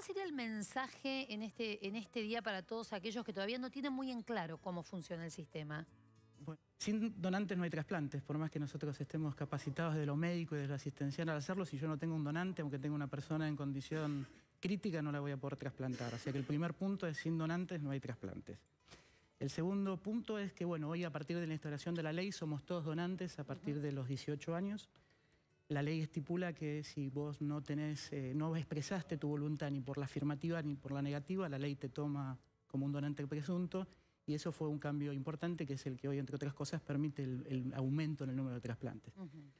¿Cuál sería el mensaje este, en este, día para todos aquellos que todavía no tienen muy en claro cómo funciona el sistema? sin donantes no hay trasplantes, por más que nosotros estemos capacitados de lo médico y de lo asistencial al hacerlo, si yo no tengo un donante, aunque tenga una persona en condición crítica, no la voy a poder trasplantar. O sea que el primer punto es sin donantes no hay trasplantes. El segundo punto es que, bueno, hoy a partir de la instalación de la ley somos todos donantes a partir de los 18 años. La ley estipula que si vos no tenés, eh, no expresaste tu voluntad ni por la afirmativa ni por la negativa, la ley te toma como un donante presunto y eso fue un cambio importante que es el que hoy, entre otras cosas, permite el, aumento en el número de trasplantes.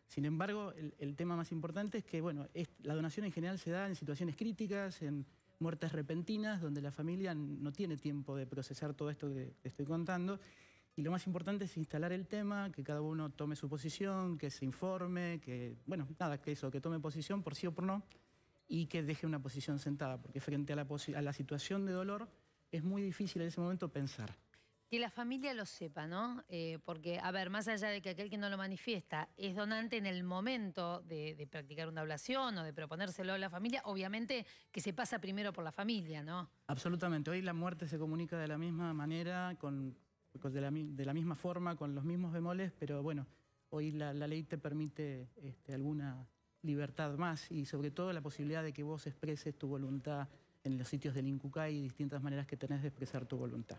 Sin embargo, el, tema más importante es que bueno, la donación en general se da en situaciones críticas, en muertes repentinas, donde la familia no tiene tiempo de procesar todo esto que te estoy contando y lo más importante es instalar el tema, que cada uno tome su posición, que se informe, que, bueno, nada, que eso, que tome posición por sí o por no, y que deje una posición sentada, porque frente a la, situación de dolor es muy difícil en ese momento pensar. Que la familia lo sepa, ¿no? Eh, porque, a ver, más allá de que aquel que no lo manifiesta es donante en el momento de, de, practicar una ablación o de proponérselo a la familia, obviamente que se pasa primero por la familia, ¿no? Absolutamente. Hoy la muerte se comunica de la misma manera con de la, misma forma, con los mismos bemoles, pero bueno, hoy la, ley te permite este, alguna libertad más y sobre todo la posibilidad de que vos expreses tu voluntad en los sitios del INCUCAI y distintas maneras que tenés de expresar tu voluntad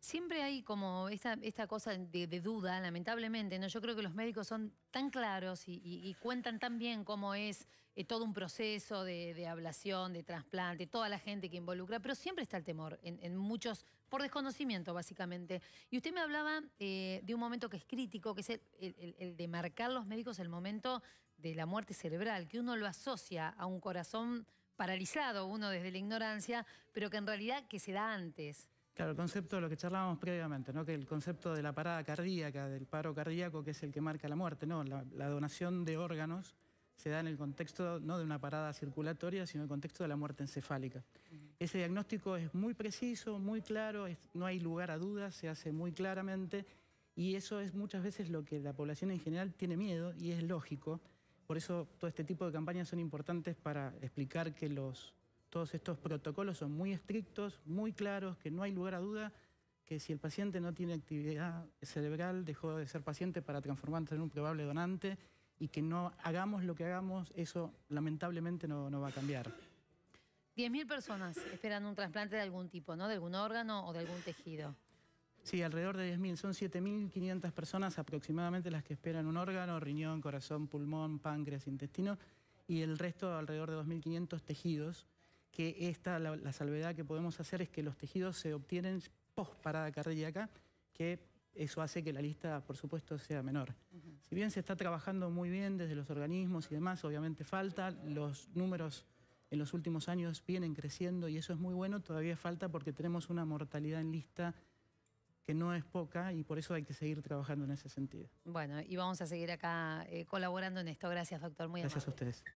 siempre hay como esta, cosa de, duda, lamentablemente, ¿no? Yo creo que los médicos son tan claros y, cuentan tan bien cómo es eh, todo un proceso de, ablación, de trasplante, toda la gente que involucra, pero siempre está el temor en, muchos, por desconocimiento, básicamente. Y usted me hablaba eh, de un momento que es crítico, que es el, de marcar los médicos el momento de la muerte cerebral, que uno lo asocia a un corazón paralizado, uno desde la ignorancia, pero que en realidad que se da antes. Claro, el concepto, de lo que charlábamos previamente, ¿no? que el concepto de la parada cardíaca, del paro cardíaco, que es el que marca la muerte, no, la, donación de órganos se da en el contexto no de una parada circulatoria, sino en el contexto de la muerte encefálica. Ese diagnóstico es muy preciso, muy claro, no hay lugar a dudas, se hace muy claramente y eso es muchas veces lo que la población en general tiene miedo y es lógico. Por eso todo este tipo de campañas son importantes para explicar que los todos estos protocolos son muy estrictos, muy claros, que no hay lugar a duda que si el paciente no tiene actividad cerebral, dejó de ser paciente para transformarse en un probable donante y que no hagamos lo que hagamos, eso lamentablemente no, va a cambiar. 10.000 personas esperan un trasplante de algún tipo, ¿no? De algún órgano o de algún tejido. Sí, alrededor de 10.000. Son 7.500 personas aproximadamente las que esperan un órgano, riñón, corazón, pulmón, páncreas, intestino y el resto alrededor de 2.500 tejidos que esta, la, salvedad que podemos hacer es que los tejidos se obtienen post parada cardíaca, que eso hace que la lista, por supuesto, sea menor. Si bien se está trabajando muy bien desde los organismos y demás, obviamente falta, los números en los últimos años vienen creciendo y eso es muy bueno, todavía falta porque tenemos una mortalidad en lista que no es poca y por eso hay que seguir trabajando en ese sentido. Bueno, y vamos a seguir acá eh, colaborando en esto. Gracias, doctor. Muy Gracias a ustedes.